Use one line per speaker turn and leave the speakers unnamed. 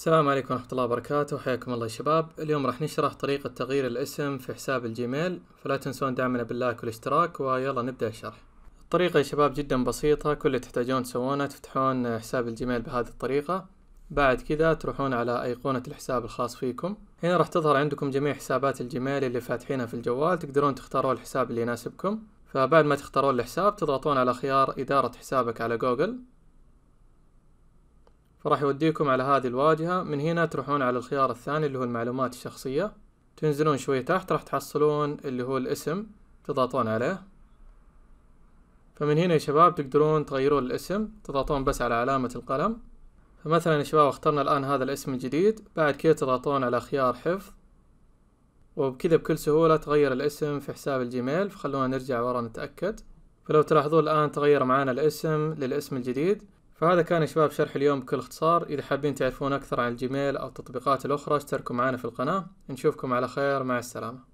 السلام عليكم ورحمة الله وبركاته حياكم الله يا شباب اليوم راح نشرح طريقة تغيير الاسم في حساب الجيميل فلا تنسون دعمنا باللايك والاشتراك ويلا نبدأ الشرح الطريقة يا شباب جدا بسيطة كل اللي تحتاجون تسوونه تفتحون حساب الجيميل بهذه الطريقة بعد كذا تروحون على أيقونة الحساب الخاص فيكم هنا راح تظهر عندكم جميع حسابات الجيميل اللي فاتحينها في الجوال تقدرون تختارون الحساب اللي يناسبكم فبعد ما تختارون الحساب تضغطون على خيار إدارة حسابك على جوجل فراح يوديكم على هذه الواجهة من هنا تروحون على الخيار الثاني اللي هو المعلومات الشخصية تنزلون شوية تحت راح تحصلون اللي هو الاسم تضغطون عليه فمن هنا يا شباب تقدرون تغيرون الاسم تضغطون بس على علامة القلم فمثلا يا شباب اخترنا الآن هذا الاسم الجديد بعد كذا تضغطون على خيار حفظ وبكذا بكل سهولة تغير الاسم في حساب الجيميل فخلونا نرجع ورا نتأكد فلو تلاحظون الآن تغير معانا الاسم للاسم الجديد فهذا كان يا شباب شرح اليوم بكل اختصار إذا حابين تعرفون أكثر عن الجيميل أو التطبيقات الأخرى اشتركوا معنا في القناة نشوفكم على خير مع السلامة